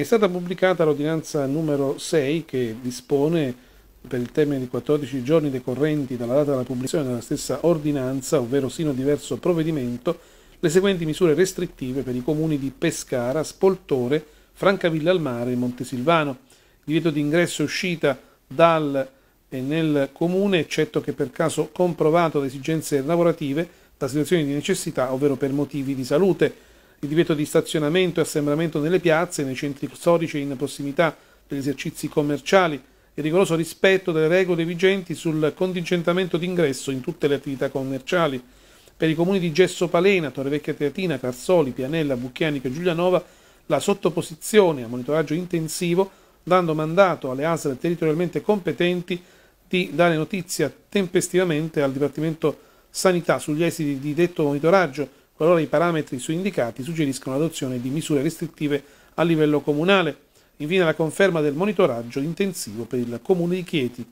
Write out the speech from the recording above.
È stata pubblicata l'ordinanza numero 6 che dispone per il termine di 14 giorni decorrenti dalla data della pubblicazione della stessa ordinanza, ovvero sino a diverso provvedimento, le seguenti misure restrittive per i comuni di Pescara, Spoltore, Francavilla al Mare e Montesilvano. Divieto di ingresso e uscita dal e eh, nel comune, eccetto che per caso comprovato da esigenze lavorative, da situazioni di necessità, ovvero per motivi di salute il divieto di stazionamento e assembramento nelle piazze, nei centri storici e in prossimità degli esercizi commerciali, il rigoroso rispetto delle regole vigenti sul contingentamento d'ingresso in tutte le attività commerciali. Per i comuni di Gesso Palena, Torrevecchia Teatina, Carsoli, Pianella, Bucchianica e Giulianova, la sottoposizione a monitoraggio intensivo, dando mandato alle ASL territorialmente competenti di dare notizia tempestivamente al Dipartimento Sanità sugli esiti di detto monitoraggio, qualora i parametri su indicati suggeriscono l'adozione di misure restrittive a livello comunale. Infine la conferma del monitoraggio intensivo per il comune di Chieti.